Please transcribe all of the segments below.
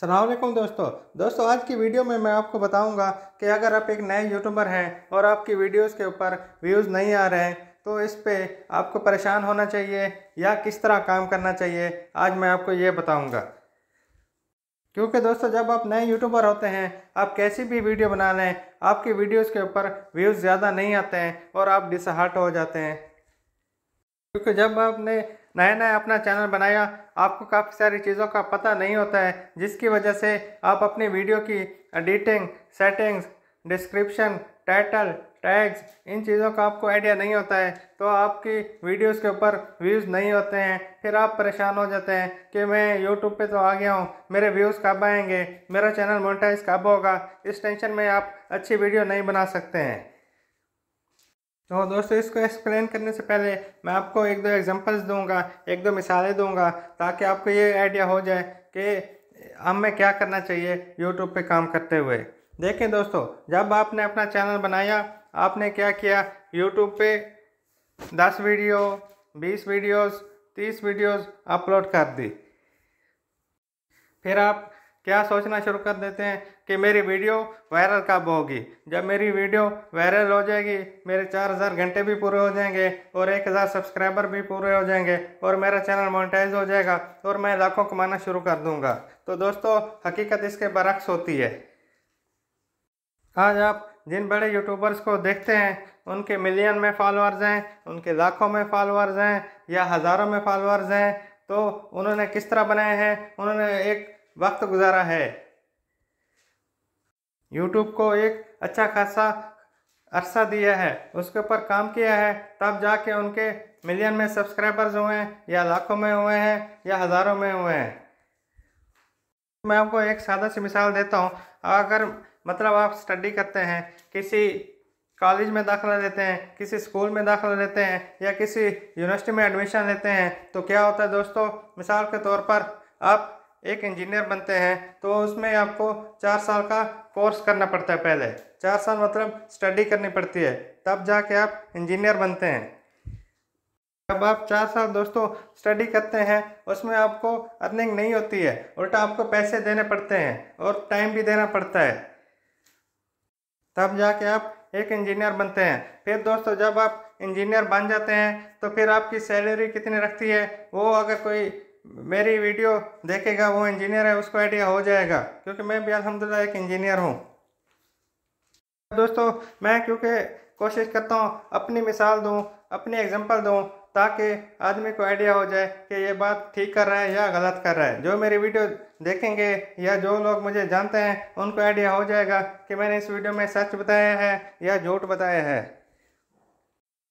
सलामकुम दोस्तों दोस्तों आज की वीडियो में मैं आपको बताऊंगा कि अगर आप एक नए यूट्यूबर हैं और आपकी वीडियोस के ऊपर व्यूज़ नहीं आ रहे हैं तो इस पे आपको परेशान होना चाहिए या किस तरह काम करना चाहिए आज मैं आपको ये बताऊंगा क्योंकि दोस्तों जब आप नए यूट्यूबर होते हैं आप कैसी भी वीडियो बना लें आपकी वीडियोज़ के ऊपर व्यूज़ ज़्यादा नहीं आते हैं और आप डिसहार्ट हो जाते हैं क्योंकि जब आपने नया नया अपना चैनल बनाया आपको काफ़ी सारी चीज़ों का पता नहीं होता है जिसकी वजह से आप अपनी वीडियो की editing settings description title tags इन चीज़ों का आपको आइडिया नहीं होता है तो आपकी वीडियोस के ऊपर व्यूज़ नहीं होते हैं फिर आप परेशान हो जाते हैं कि मैं यूट्यूब पे तो आ गया हूँ मेरे व्यूज़ कब आएंगे मेरा चैनल मोनिटाइज कब होगा इस टेंशन में आप अच्छी वीडियो नहीं बना सकते हैं तो दोस्तों इसको एक्सप्लेन करने से पहले मैं आपको एक दो एग्जांपल्स दूंगा एक दो मिसालें दूंगा ताकि आपको ये आइडिया हो जाए कि हमें क्या करना चाहिए यूट्यूब पे काम करते हुए देखें दोस्तों जब आपने अपना चैनल बनाया आपने क्या किया यूट्यूब पे दस वीडियो बीस वीडियोस तीस वीडियोस अपलोड कर दी फिर आप क्या सोचना शुरू कर देते हैं कि मेरी वीडियो वायरल कब होगी जब मेरी वीडियो वायरल हो जाएगी मेरे चार हज़ार घंटे भी पूरे हो जाएंगे और एक हज़ार सब्सक्राइबर भी पूरे हो जाएंगे और मेरा चैनल मोनेटाइज हो जाएगा और मैं लाखों कमाना शुरू कर दूंगा तो दोस्तों हकीकत इसके बरक्स होती है आज आप जिन बड़े यूट्यूबर्स को देखते हैं उनके मिलियन में फॉलोअर्स हैं उनके लाखों में फॉलोअर्स हैं या हज़ारों में फॉलोअर्स हैं तो उन्होंने किस तरह बनाए हैं उन्होंने एक वक्त गुजारा है यूट्यूब को एक अच्छा खासा अरसा दिया है उसके ऊपर काम किया है तब जाके उनके मिलियन में सब्सक्राइबर्स हुए हैं या लाखों में हुए हैं या हज़ारों में हुए हैं मैं आपको एक सादा सी मिसाल देता हूँ अगर मतलब आप स्टडी करते हैं किसी कॉलेज में दाखिला लेते हैं किसी स्कूल में दाखिला लेते हैं या किसी यूनिवर्सिटी में एडमिशन लेते हैं तो क्या होता है दोस्तों मिसाल के तौर पर आप एक इंजीनियर बनते हैं तो उसमें आपको चार साल का कोर्स करना पड़ता है पहले चार साल मतलब स्टडी करनी पड़ती है तब जाके आप इंजीनियर बनते हैं जब आप चार साल दोस्तों स्टडी करते हैं उसमें आपको अर्निंग नहीं होती है उल्टा आपको पैसे देने पड़ते हैं और टाइम भी देना पड़ता है तब जाके आप एक इंजीनियर बनते हैं फिर दोस्तों जब आप इंजीनियर बन जाते हैं तो फिर आपकी सैलरी कितनी रखती है वो अगर कोई मेरी वीडियो देखेगा वो इंजीनियर है उसको आइडिया हो जाएगा क्योंकि मैं भी अलहमदिल्ला एक इंजीनियर हूँ दोस्तों मैं क्योंकि कोशिश करता हूँ अपनी मिसाल दूँ अपनी एग्जांपल दूँ ताकि आदमी को आइडिया हो जाए कि ये बात ठीक कर रहा है या गलत कर रहा है जो मेरी वीडियो देखेंगे या जो लोग मुझे जानते हैं उनको आइडिया हो जाएगा कि मैंने इस वीडियो में सच बताया है या झूठ बताया है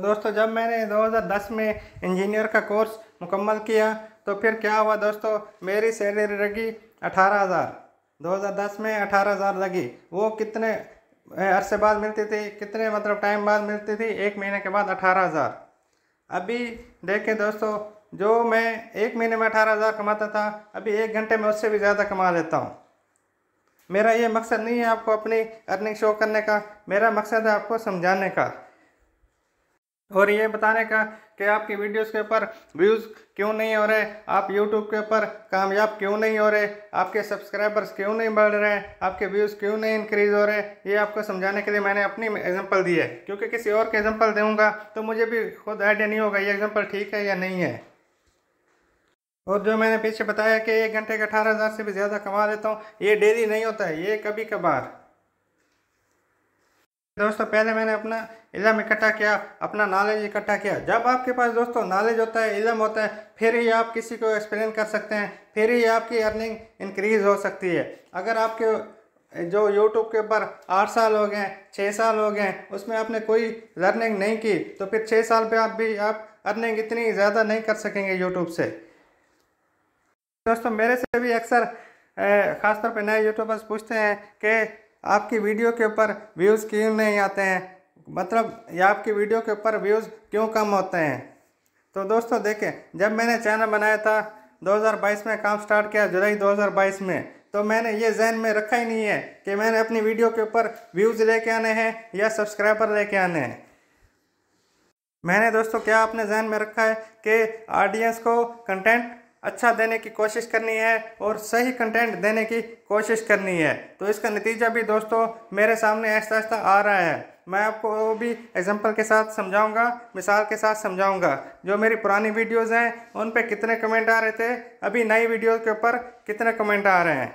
दोस्तों जब मैंने 2010 में इंजीनियर का कोर्स मुकम्मल किया तो फिर क्या हुआ दोस्तों मेरी सैलरी लगी अठारह हज़ार दो हज़ार दस में अठारह हज़ार लगी वो कितने अरसे बाद मिलती थी कितने मतलब टाइम बाद मिलती थी एक महीने के बाद अठारह हज़ार अभी देखें दोस्तों जो मैं एक महीने में अठारह हज़ार कमाता था अभी एक घंटे में उससे भी ज़्यादा कमा लेता हूँ मेरा ये मकसद नहीं है आपको अपनी अर्निंग शो करने का मेरा मकसद है आपको समझाने का और ये बताने का कि आपकी वीडियोस के ऊपर व्यूज़ क्यों नहीं हो रहे आप यूट्यूब के ऊपर कामयाब क्यों नहीं हो रहे आपके सब्सक्राइबर्स क्यों नहीं बढ़ रहे आपके व्यूज़ क्यों नहीं इंक्रीज हो रहे ये आपको समझाने के लिए मैंने अपनी एग्जांपल दी है क्योंकि किसी और के एग्जांपल दूंगा तो मुझे भी खुद आइडिया नहीं होगा ये एग्जाम्पल ठीक है या नहीं है और जो मैंने पीछे बताया कि एक घंटे के अठारह हज़ार से भी ज़्यादा कमा लेता हूँ ये डेली नहीं होता है ये कभी कभार दोस्तों पहले मैंने अपना इलम इकट्ठा किया अपना नॉलेज इकट्ठा किया जब आपके पास दोस्तों नॉलेज होता है इलम होता है फिर ही आप किसी को एक्सप्लेन कर सकते हैं फिर ही आपकी अर्निंग इंक्रीज़ हो सकती है अगर आपके जो यूट्यूब के ऊपर आठ साल हो गए छः साल हो गए उसमें आपने कोई लर्निंग नहीं की तो फिर छः साल पे आप भी आप अर्निंग इतनी ज़्यादा नहीं कर सकेंगे यूट्यूब से दोस्तों मेरे से भी अक्सर ख़ासतौर पर नए यूट्यूबर्स पूछते हैं कि आपकी वीडियो के ऊपर व्यूज़ क्यों नहीं आते हैं मतलब ये आपकी वीडियो के ऊपर व्यूज़ क्यों कम होते हैं तो दोस्तों देखें जब मैंने चैनल बनाया था 2022 में काम स्टार्ट किया जुलाई 2022 में तो मैंने ये जहन में रखा ही नहीं है कि मैंने अपनी वीडियो के ऊपर व्यूज़ लेके आने हैं या सब्सक्राइबर लेके आने हैं मैंने दोस्तों क्या अपने जहन में रखा है कि ऑडियंस को कंटेंट अच्छा देने की कोशिश करनी है और सही कंटेंट देने की कोशिश करनी है तो इसका नतीजा भी दोस्तों मेरे सामने ऐसा ऐसा आ रहा है मैं आपको वो भी एग्जांपल के साथ समझाऊंगा मिसाल के साथ समझाऊंगा जो मेरी पुरानी वीडियोस हैं उन पे कितने कमेंट आ रहे थे अभी नई वीडियोस के ऊपर कितने कमेंट आ रहे हैं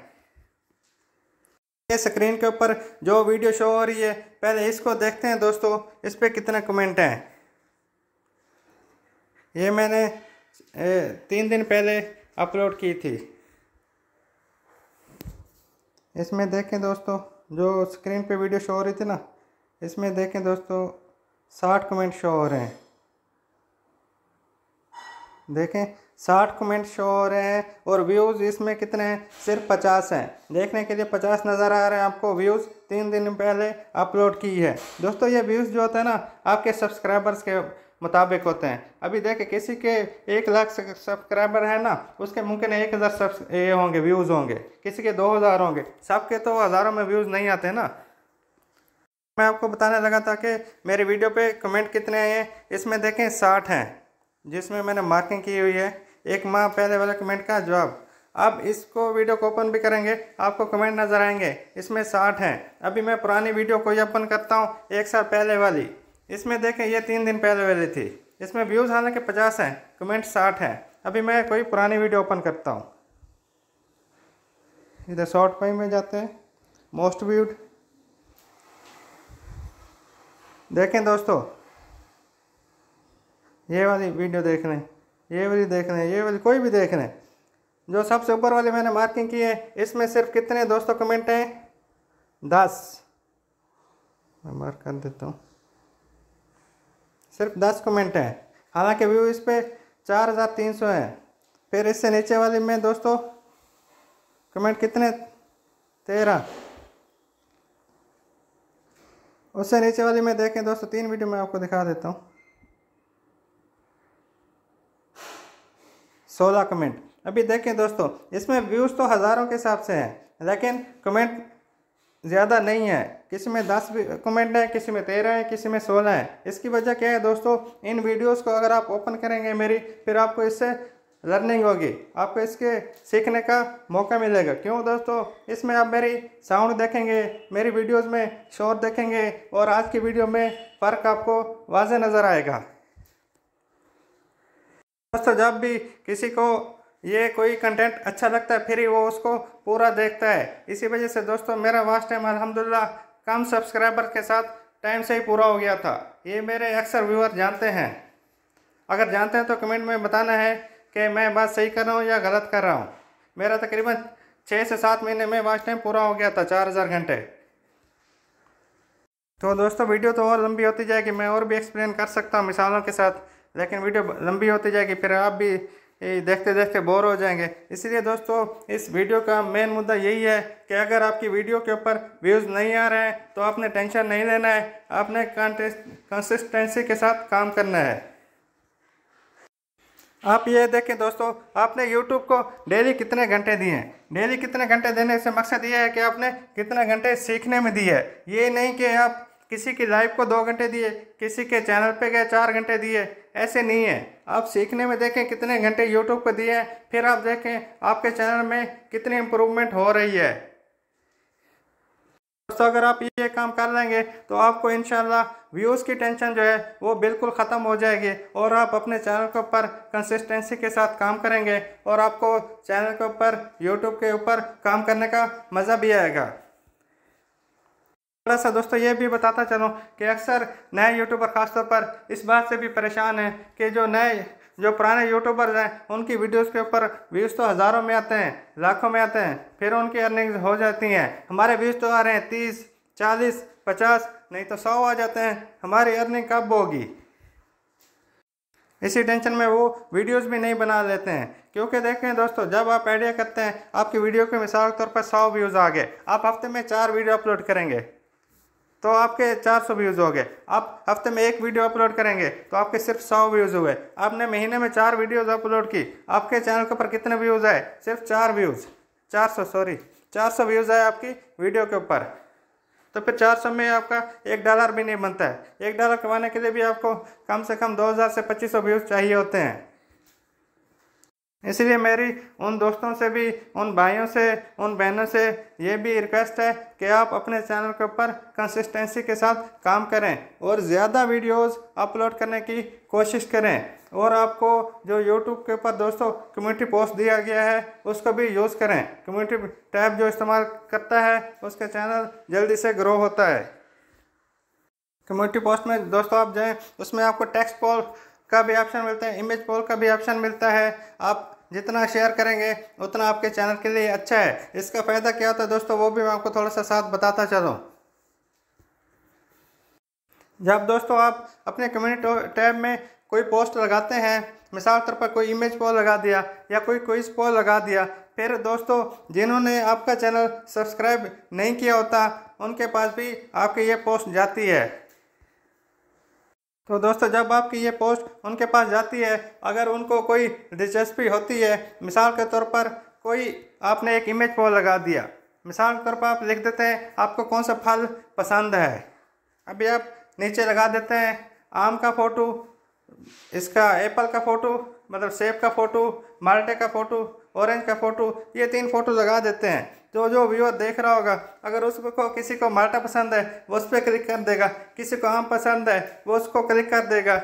ये स्क्रीन के ऊपर जो वीडियो शो हो रही है पहले इसको देखते हैं दोस्तों इस पर कितने कमेंट हैं ये मैंने तीन दिन पहले अपलोड की थी इसमें देखें दोस्तों जो स्क्रीन पे वीडियो शो हो रही थी ना इसमें देखें दोस्तों साठ कमेंट शो हो रहे हैं देखें साठ कमेंट शो हो रहे हैं और व्यूज़ इसमें कितने हैं सिर्फ पचास हैं देखने के लिए पचास नज़र आ रहे हैं आपको व्यूज़ तीन दिन पहले अपलोड की है दोस्तों ये व्यूज़ जो होता है ना आपके सब्सक्राइबर्स के मुताबिक होते हैं अभी देखें किसी के एक लाख सब्सक्राइबर है ना उसके मुमकिन एक हज़ार ये होंगे व्यूज़ होंगे किसी के दो हज़ार होंगे सबके तो हज़ारों में व्यूज़ नहीं आते ना मैं आपको बताने लगा था कि मेरे वीडियो पे कमेंट कितने आए हैं इसमें देखें साठ हैं जिसमें मैंने मार्किंग की हुई है एक माह पहले वाला कमेंट का जवाब आप इसको वीडियो को ओपन भी करेंगे आपको कमेंट नज़र आएंगे इसमें साठ हैं अभी मैं पुरानी वीडियो को ही ओपन करता हूँ एक साल पहले वाली इसमें देखें ये तीन दिन पहले वाली थी इसमें व्यूज़ हालांकि पचास हैं कमेंट साठ हैं अभी मैं कोई पुरानी वीडियो ओपन करता हूँ इधर शॉर्ट पे में जाते हैं मोस्ट व्यूड देखें दोस्तों ये वाली वीडियो देख रहे हैं ये वाली देख रहे हैं ये वाली कोई भी देख रहे हैं जो सबसे ऊपर वाली मैंने मार्किंग की है इसमें सिर्फ कितने दोस्तों कमेंट हैं दस मैं मार्क कर देता हूँ सिर्फ दस कमेंट हैं हालांकि व्यू इस पर चार हज़ार तीन सौ है फिर इससे नीचे वाले में दोस्तों कमेंट कितने तेरह उससे नीचे वाली में देखें दोस्तों तीन वीडियो मैं आपको दिखा देता हूँ सोलह कमेंट अभी देखें दोस्तों इसमें व्यूज़ तो हज़ारों के हिसाब से हैं लेकिन कमेंट ज़्यादा नहीं है किसी में दस कमेंट हैं किसी में तेरह हैं किसी में सोलह हैं इसकी वजह क्या है दोस्तों इन वीडियोस को अगर आप ओपन करेंगे मेरी फिर आपको इससे लर्निंग होगी आपको इसके सीखने का मौका मिलेगा क्यों दोस्तों इसमें आप मेरी साउंड देखेंगे मेरी वीडियोस में शोर देखेंगे और आज की वीडियो में फ़र्क आपको वाज नज़र आएगा दोस्तों जब भी किसी को ये कोई कंटेंट अच्छा लगता है फिर ही वो उसको पूरा देखता है इसी वजह से दोस्तों मेरा वास्ट टाइम अलहमदिल्ला कम सब्सक्राइबर के साथ टाइम से ही पूरा हो गया था ये मेरे अक्सर व्यूअर जानते हैं अगर जानते हैं तो कमेंट में बताना है कि मैं बात सही कर रहा हूँ या गलत कर रहा हूँ मेरा तकरीबन छः से सात महीने में वाच टाइम पूरा हो गया था चार हज़ार घंटे तो दोस्तों वीडियो तो और लंबी होती जाएगी मैं और भी एक्सप्लेन कर सकता हूँ मिसालों के साथ लेकिन वीडियो लंबी होती जाएगी फिर आप भी देखते देखते बोर हो जाएंगे इसलिए दोस्तों इस वीडियो का मेन मुद्दा यही है कि अगर आपकी वीडियो के ऊपर व्यूज़ नहीं आ रहे हैं तो आपने टेंशन नहीं लेना है आपने कंसिस्टेंसी के साथ काम करना है आप ये देखें दोस्तों आपने YouTube को डेली कितने घंटे दिए हैं डेली कितने घंटे देने से मकसद ये है कि आपने कितने घंटे सीखने में दिए है ये नहीं कि आप किसी की लाइफ को दो घंटे दिए किसी के चैनल पे गए चार घंटे दिए ऐसे नहीं है आप सीखने में देखें कितने घंटे यूट्यूब पर दिए हैं फिर आप देखें आपके चैनल में कितनी इम्प्रूवमेंट हो रही है दोस्तों अगर आप ये काम कर लेंगे तो आपको इन व्यूज़ की टेंशन जो है वो बिल्कुल ख़त्म हो जाएगी और आप अपने चैनल के ऊपर कंसिस्टेंसी के साथ काम करेंगे और आपको चैनल के ऊपर यूट्यूब के ऊपर काम करने का मज़ा भी आएगा थोड़ा सा दोस्तों ये भी बताता चलूँ कि अक्सर नए यूट्यूबर ख़ासतौर पर इस बात से भी परेशान हैं कि जो नए जो पुराने यूट्यूबर्स हैं उनकी वीडियोस के ऊपर व्यूज़ तो हज़ारों में आते हैं लाखों में आते हैं फिर उनकी अर्निंग्स हो जाती हैं हमारे व्यूज़ तो आ रहे हैं तीस चालीस पचास नहीं तो सौ आ जाते हैं हमारी अर्निंग कब होगी इसी टेंशन में वो वीडियोस भी नहीं बना लेते हैं क्योंकि देखें दोस्तों जब आप आइडिया करते हैं आपकी वीडियो के मिसाल के तौर पर सौ व्यूज़ आ गए आप हफ्ते में चार वीडियो अपलोड करेंगे तो आपके 400 व्यूज़ हो गए आप हफ्ते में एक वीडियो अपलोड करेंगे तो आपके सिर्फ 100 व्यूज़ हुए आपने महीने में चार वीडियोज़ अपलोड की आपके चैनल के ऊपर कितने व्यूज़ आए सिर्फ चार व्यूज़ 400 सॉरी 400 व्यूज़ आए आपकी वीडियो के ऊपर तो फिर 400 में आपका एक डॉलर भी नहीं बनता है एक डॉलर कमाने के लिए भी आपको कम से कम दो से पच्चीस व्यूज़ चाहिए होते हैं इसलिए मेरी उन दोस्तों से भी उन भाइयों से उन बहनों से ये भी रिक्वेस्ट है कि आप अपने चैनल के ऊपर कंसिस्टेंसी के साथ काम करें और ज़्यादा वीडियोस अपलोड करने की कोशिश करें और आपको जो यूट्यूब के ऊपर दोस्तों कम्युनिटी पोस्ट दिया गया है उसको भी यूज़ करें कम्युनिटी टैब जो इस्तेमाल करता है उसका चैनल जल्दी से ग्रो होता है कम्युनिटी पोस्ट में दोस्तों आप जाएँ उसमें आपको टेक्स्ट पोस्ट का भी ऑप्शन मिलता है इमेज पोल का भी ऑप्शन मिलता है आप जितना शेयर करेंगे उतना आपके चैनल के लिए अच्छा है इसका फ़ायदा क्या होता है दोस्तों वो भी मैं आपको थोड़ा सा साथ बताता चलूँ जब दोस्तों आप अपने कम्युनिटी टैब में कोई पोस्ट लगाते हैं मिसाल तौर पर कोई इमेज पोल लगा दिया या कोई क्विज पोल लगा दिया फिर दोस्तों जिन्होंने आपका चैनल सब्सक्राइब नहीं किया होता उनके पास भी आपकी ये पोस्ट जाती है तो दोस्तों जब आपकी ये पोस्ट उनके पास जाती है अगर उनको कोई दिलचस्पी होती है मिसाल के तौर पर कोई आपने एक इमेज पर लगा दिया मिसाल के तौर पर आप लिख देते हैं आपको कौन सा फल पसंद है अभी आप नीचे लगा देते हैं आम का फ़ोटो इसका एप्पल का फ़ोटो मतलब सेब का फ़ोटो माल्टे का फ़ोटो ऑरेंज का फ़ोटो ये तीन फ़ोटो लगा देते हैं तो जो जो व्यूअर देख रहा होगा अगर उसको किसी को माल्टा पसंद है वो उस पर क्लिक कर देगा किसी को आम हाँ पसंद है वो उसको क्लिक कर देगा